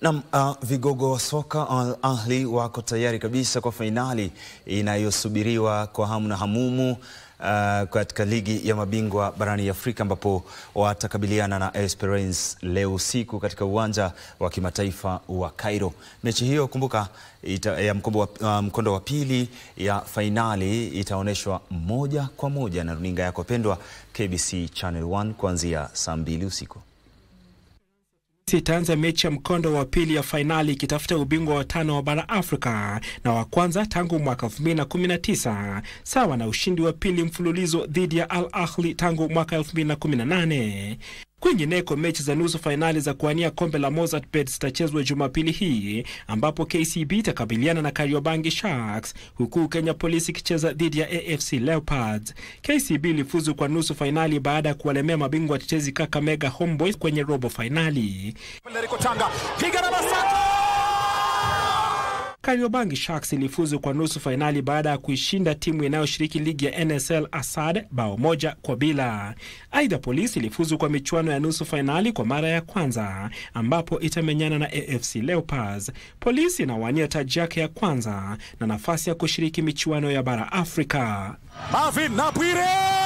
Na uh, vigogo wa soka Al ahli wako tayari kabisa kwa fainali inayosubiriwa kwa hamu na hamumu uh, katika ligi ya mabingwa barani ya Afrika ambapo watakabiliana na Esperance leo usiku katika uwanja wa kimataifa wa Cairo. Mechi hiyo kumbuka, ita, ya mkondo wa, uh, mkondo wa pili ya fainali itaonyeshwa moja kwa moja na runinga yako pendwa KBC Channel 1 kuanzia saa mbili usiku itaanza mechi ya mkondo wa pili ya fainali ikitafuta ubingwa wa tano wa bara Afrika na wa kwanza tangu mwaka 2019 sawa na ushindi wa pili mfululizo dhidi ya Al Ahli tangu mwaka 2018. Kwingineko, mechi za nusu fainali za kuania kombe la Mozartbet zitachezwa Jumapili hii ambapo KCB itakabiliana na Kariobangi Sharks huku Kenya Police ikicheza dhidi ya AFC Leopards. KCB ilifuzu kwa nusu fainali baada ya kuwalemea mabingwa tetezi Kakamega Homeboys kwenye robo fainali. Kariobangi Sharks ilifuzu kwa nusu fainali baada ya kuishinda timu inayoshiriki ligi ya NSL Asad bao moja kwa bila. Aidha, Polisi ilifuzu kwa michuano ya nusu fainali kwa mara ya kwanza ambapo itamenyana na AFC Leopards. Polisi inawania taji yake ya kwanza na nafasi ya kushiriki michuano ya bara Afrika. Marvin Napwire